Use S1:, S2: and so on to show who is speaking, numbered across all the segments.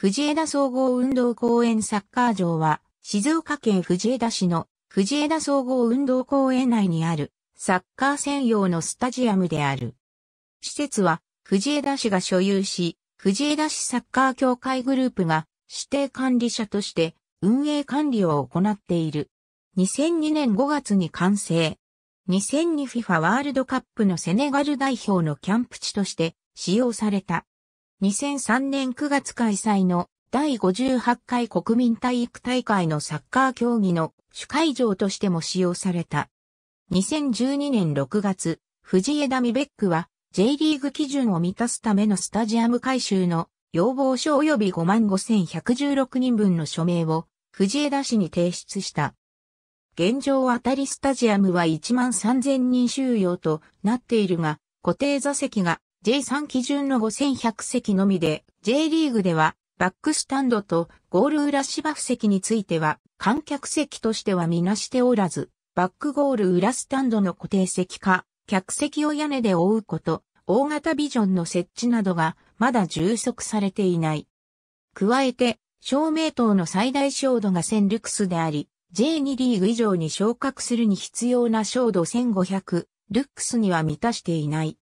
S1: 藤枝総合運動公園サッカー場は、静岡県藤枝市の藤枝総合運動公園内にあるサッカー専用のスタジアムである。施設は藤枝市が所有し、藤枝市サッカー協会グループが指定管理者として運営管理を行っている。2002年5月に完成。2002FIFA ワールドカップのセネガル代表のキャンプ地として使用された。2003年9月開催の第58回国民体育大会のサッカー競技の主会場としても使用された。2012年6月、藤枝美ベックは J リーグ基準を満たすためのスタジアム改修の要望書及び55,116人分の署名を藤枝市に提出した。現状当たりスタジアムは13,000人収容となっているが、固定座席が J3 基準の5100席のみで、J リーグでは、バックスタンドとゴール裏芝生席については、観客席としてはみなしておらず、バックゴール裏スタンドの固定席か、客席を屋根で覆うこと、大型ビジョンの設置などが、まだ充足されていない。加えて、照明灯の最大照度が1000ルクスであり、J2 リーグ以上に昇格するに必要な照度1500ルックスには満たしていない。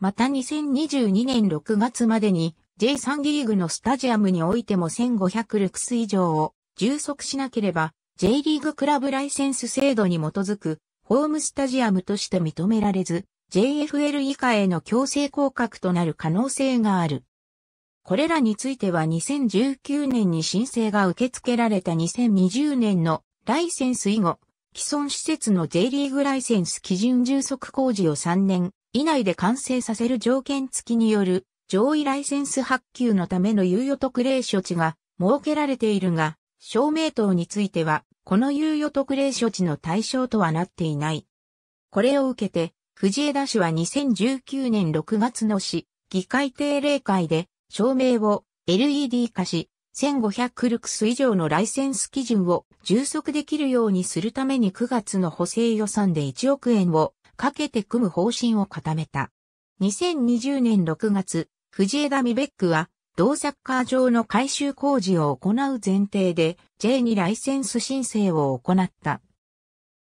S1: また2022年6月までに J3 リーグのスタジアムにおいても1500ルクス以上を充足しなければ J リーグクラブライセンス制度に基づくホームスタジアムとして認められず JFL 以下への強制降格となる可能性がある。これらについては2019年に申請が受け付けられた2020年のライセンス以後、既存施設の J リーグライセンス基準充足工事を3年以内で完成させる条件付きによる上位ライセンス発給のための猶予特例処置が設けられているが、照明等については、この猶予特例処置の対象とはなっていない。これを受けて、藤枝市は2019年6月の市、議会定例会で、照明を LED 化し、1500ルクス以上のライセンス基準を充足できるようにするために9月の補正予算で1億円をかけて組む方針を固めた。2020年6月、藤枝ミベックは、同サッカー場の改修工事を行う前提で J にライセンス申請を行った。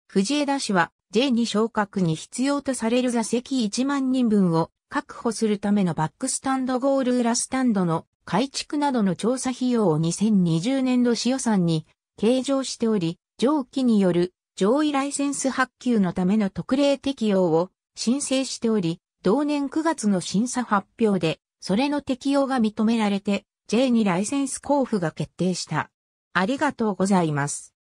S1: 藤枝氏は J に昇格に必要とされる座席1万人分を確保するためのバックスタンドゴール裏スタンドの改築などの調査費用を2020年度市予算に計上しており、上記による上位ライセンス発給のための特例適用を申請しており、同年9月の審査発表で、それの適用が認められて、J2 ライセンス交付が決定した。ありがとうございます。